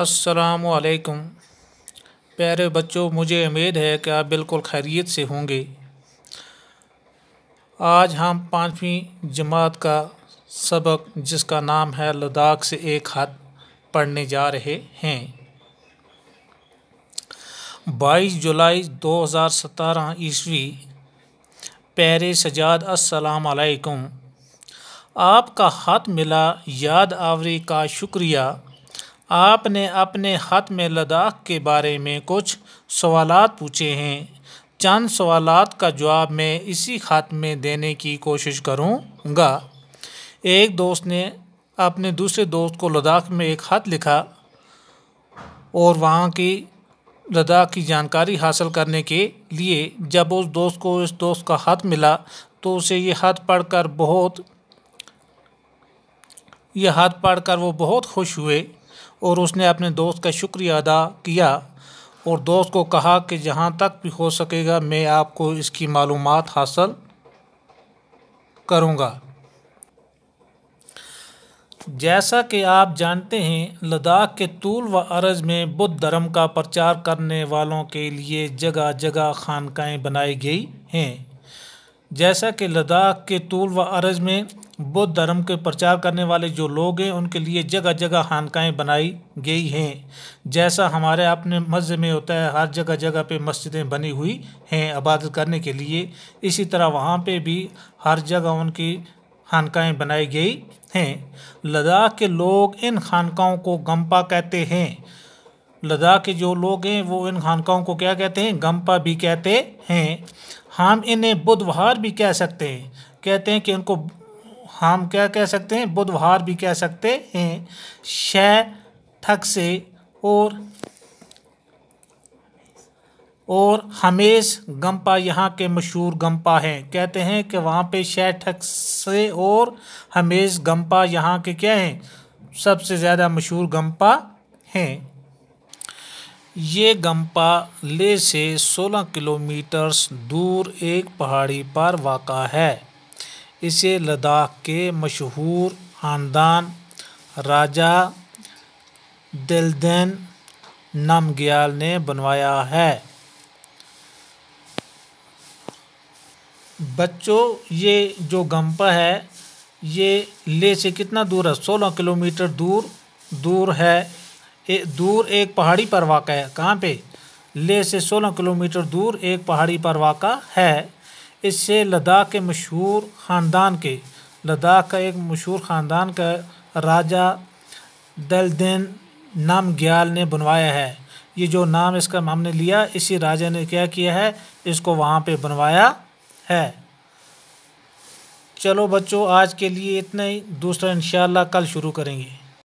असलकुम प्यारे बच्चों मुझे उम्मीद है कि आप बिल्कुल खैरियत से होंगे आज हम पाँचवीं जमात का सबक जिसका नाम है लद्दाख से एक हाथ पढ़ने जा रहे हैं 22 जुलाई 2017 ईस्वी प्यारे सजाद असलकुम आपका हाथ मिला याद आवरी का शुक्रिया आपने अपने ख़त में लद्दाख के बारे में कुछ सवाल पूछे हैं चंद सवाल का जवाब मैं इसी ख़त में देने की कोशिश करूँगा एक दोस्त ने अपने दूसरे दोस्त को लद्दाख में एक ख़त लिखा और वहाँ की लद्दाख की जानकारी हासिल करने के लिए जब उस दोस्त को इस दोस्त का ख़त मिला तो उसे ये ख़त पढ़कर बहुत यह हाथ पढ़कर वो बहुत खुश हुए और उसने अपने दोस्त का शुक्रिया अदा किया और दोस्त को कहा कि जहाँ तक भी हो सकेगा मैं आपको इसकी मालूम हासिल करूँगा जैसा कि आप जानते हैं लद्दाख के तूल व अरज में बुद्ध धर्म का प्रचार करने वालों के लिए जगह जगह खानकाएँ बनाई गई हैं जैसा कि लद्दाख के तूल व अरज में बौद्ध धर्म के प्रचार करने वाले जो लोग हैं उनके लिए जगह जगह खानकाएँ बनाई गई हैं जैसा हमारे अपने मस्जिद में होता है हर जगह जगह पे मस्जिदें बनी हुई हैं आबादत करने के लिए इसी तरह वहाँ पे भी हर जगह उनकी खानकाएँ बनाई गई हैं लद्दाख के लोग इन खानकाओं को गम्पा कहते हैं लद्दाख के जो लोग हैं वो इन खानकाओं को क्या कहते हैं गम्पा भी कहते हैं हम इन्हें बुधवार भी कह सकते हैं कहते हैं कि इनको हम क्या कह सकते हैं बुधवार भी कह सकते हैं शय ठक से और और हमेश गम्पा यहाँ के मशहूर गम्पा हैं कहते हैं कि वहाँ पे ठग से और हमेश गम्पा यहाँ के क्या हैं सबसे ज़्यादा मशहूर गम्पा हैं ये गम्पा ले से 16 किलोमीटर्स दूर एक पहाड़ी पर वाक़ है इसे लद्दाख के मशहूर ख़ानदान राजा दिलदेन नामग्याल ने बनवाया है बच्चों ये जो गम्पा है ये ले से कितना दूर है सोलह किलोमीटर दूर दूर है ए, दूर एक पहाड़ी पर वाक़ है कहाँ पे ले से सोलह किलोमीटर दूर एक पहाड़ी पर वाक़ है इससे लद्दाख के मशहूर ख़ानदान के लद्दाख का एक मशहूर ख़ानदान का राजा दलदेन नाम ग्याल ने बनवाया है ये जो नाम इसका हमने लिया इसी राजा ने क्या किया है इसको वहाँ पे बनवाया है चलो बच्चों आज के लिए इतना ही दूसरा इंशाल्लाह कल शुरू करेंगे